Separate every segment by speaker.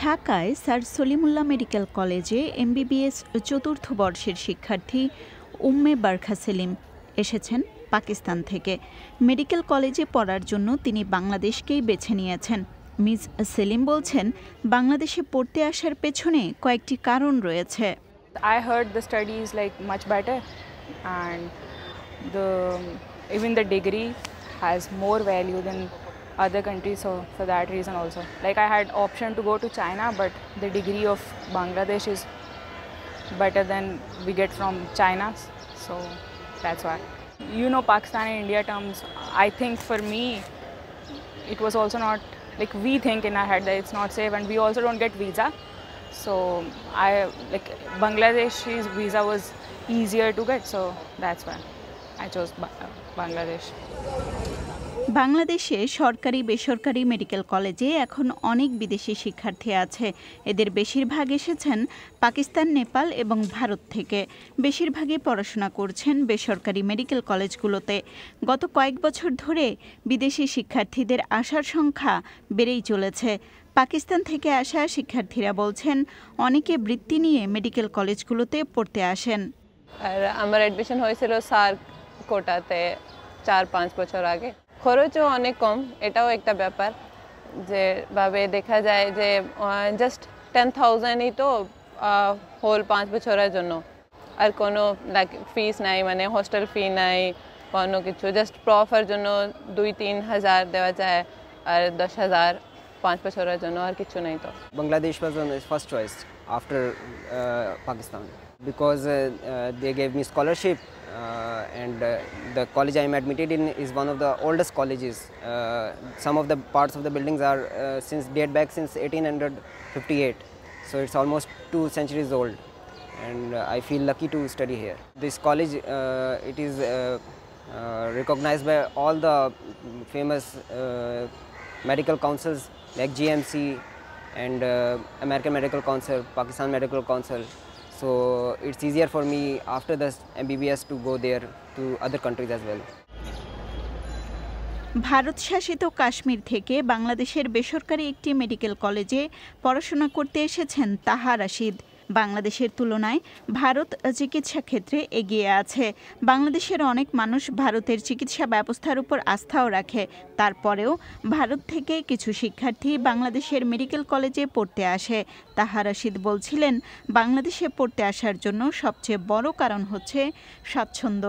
Speaker 1: ঢাকায় sir Salimullah medical কলেজে MBBS চতুর্থ বর্ষের শিক্ষার্থী উম্মে বারখা সেলিম এসেছেন পাকিস্তান থেকে মেডিকেল কলেজে পড়ার জন্য তিনি বাংলাদেশকেই বেছে নিয়েছেন মিস সেলিম বলছেন বাংলাদেশে পড়তে আসার পেছনে কয়েকটি কারণ রয়েছে
Speaker 2: I heard the study is like much better and the even the degree has more value than other countries so for that reason also like i had option to go to china but the degree of bangladesh is better than we get from china so that's why you know pakistan and india terms i think for me it was also not like we think in our head that it's not safe and we also don't get visa so i like Bangladesh's visa was easier to get so that's why i chose bangladesh
Speaker 1: বাংলাদেশে সরকারি বেসরকারি medical কলেজে এখন অনেক বিদেশি শিক্ষার্থী আছে এদের বেশিরভাগ এসেছেন পাকিস্তান নেপাল এবং ভারত থেকে বেশিরভাগই পড়াশোনা করছেন বেসরকারি মেডিকেল কলেজগুলোতে গত কয়েক বছর ধরে বিদেশি শিক্ষার্থীদের আসার সংখ্যা বেড়েই চলেছে পাকিস্তান থেকে আসা শিক্ষার্থীরা বলছেন অনেকে বৃত্তি নিয়ে মেডিকেল কলেজগুলোতে পড়তে আসেন
Speaker 2: আর আমার অ্যাডমিশন হয়েছিল সার কোটাতে চার পাঁচ বছর আগে খরচও অনেক কম এটাও একটা ব্যাপার যেভাবে দেখা যায় যে জাস্ট টেন থাউজেন্ডই তো হোল পাঁচ বছরের জন্য আর কোনো লাইক ফিস নাই মানে হোস্টেল ফি নাই কোনো কিছু জাস্ট প্রফার জন্য দুই তিন হাজার দেওয়া যায় আর দশ হাজার পাঁচ বছরের জন্য আর কিছু নেই তো
Speaker 3: Bangladesh was first choice after uh, Pakistan because uh, uh, they gave me scholarship and the college I am admitted in is one of the oldest colleges. some of the parts of the buildings are since date back since 1858 so it's almost two centuries old and uh, I feel lucky to study here. This college, uh, it is uh, recognized by all the famous medical councils like GMC, and uh, American Medical Council, Pakistan Medical Council. So it's easier for me after this MBBS to go there to other countries as well.
Speaker 1: Bharat শাসিত কাশ্মীর থেকে বাংলাদেশের বেসরকারি একটি medical কলেজে পড়াশোনা করতে এসেছেন তাহা রাশিদ বাংলাদেশের তুলনায় ভারত চিকিৎসা ক্ষেত্রে এগিয়ে আছে বাংলাদেশের অনেক মানুষ ভারতের চিকিৎসা ব্যবস্থার উপর আস্থাও রাখে তারপরেও ভারত থেকে কিছু শিক্ষার্থী বাংলাদেশের মেডিকেল কলেজে পড়তে আসে তাহা রশিদ বলছিলেন বাংলাদেশে পড়তে আসার জন্য সবচেয়ে বড় কারণ হচ্ছে স্বাচ্ছন্দ্য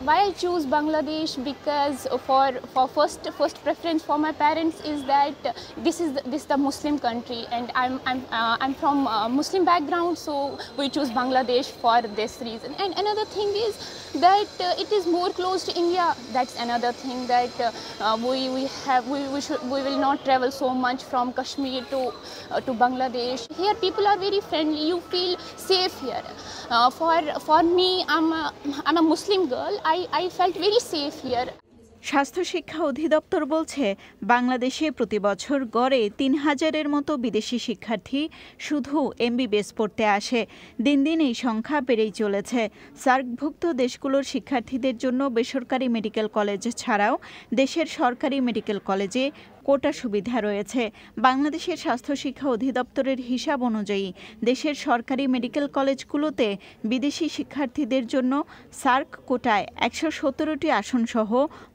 Speaker 2: Why I choose Bangladesh because for, for first first preference for my parents is that this is the, this the Muslim country and I'm I'm uh, I'm from uh, Muslim background so we choose Bangladesh for this reason. And another thing is that uh, it is more close to India. That's another thing that uh, uh we we have we we, should, we will not travel so much from Kashmir to uh, to Bangladesh. Here people are very friendly. You feel safe here. for for me, I'm a, I'm a Muslim girl. I I felt very safe here
Speaker 1: স্বাস্থ্য শিক্ষা অধিদপ্তর বলছে বাংলাদেশে প্রতি বছর গড়ে তিন হাজারের মতো বিদেশি শিক্ষার্থী শুধু এমবিবিএস পড়তে আসে দিন দিন এই সংখ্যা বেড়েই চলেছে সার্কভুক্ত দেশগুলোর শিক্ষার্থীদের জন্য বেসরকারি মেডিকেল কলেজ ছাড়াও দেশের সরকারি মেডিকেল কলেজে কোটা সুবিধা রয়েছে বাংলাদেশের স্বাস্থ্য শিক্ষা অধিদপ্তরের হিসাব অনুযায়ী দেশের সরকারি মেডিকেল কলেজগুলোতে বিদেশি শিক্ষার্থীদের জন্য সার্ক কোটায় একশো সতেরোটি সহ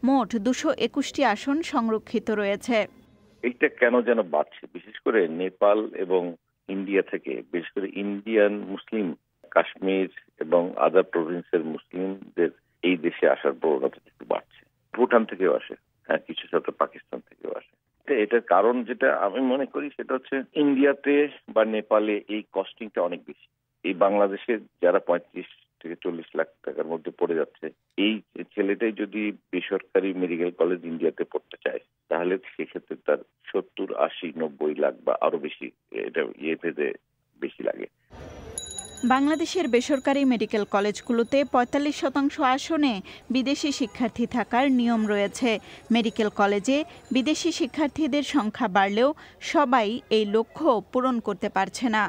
Speaker 1: মোট দুশো একুশটি আসন সংরক্ষিত রয়েছে
Speaker 4: এটা কেন যেন বাড়ছে বিশেষ করে নেপাল এবং ইন্ডিয়া থেকে বিশেষ করে ইন্ডিয়ান মুসলিম কাশ্মীর এবং আদার প্রভিন্সের মুসলিমদের এই দেশে আসার প্রবণতা একটু বাড়ছে ভুটান থেকেও আসে কারণ যেটা আমি মনে করি সেটা হচ্ছে ইন্ডিয়াতে বা নেপালে এই কস্টিংটা অনেক বেশি এই বাংলাদেশে যারা পঁয়ত্রিশ থেকে চল্লিশ লাখ টাকার মধ্যে পড়ে যাচ্ছে এই ছেলেটাই যদি বেসরকারি মেডিকেল কলেজ ইন্ডিয়াতে পড়তে চায় তাহলে সেক্ষেত্রে তার সত্তর আশি নব্বই লাখ বা আরো বেশি এটা ইয়ে ভেদে বেশি লাগে
Speaker 1: বাংলাদেশের বেসরকারি মেডিকেল কলেজগুলোতে পঁয়তাল্লিশ শতাংশ আসনে বিদেশি শিক্ষার্থী থাকার নিয়ম রয়েছে মেডিকেল কলেজে বিদেশি শিক্ষার্থীদের সংখ্যা বাড়লেও সবাই এই লক্ষ্য পূরণ করতে পারছে না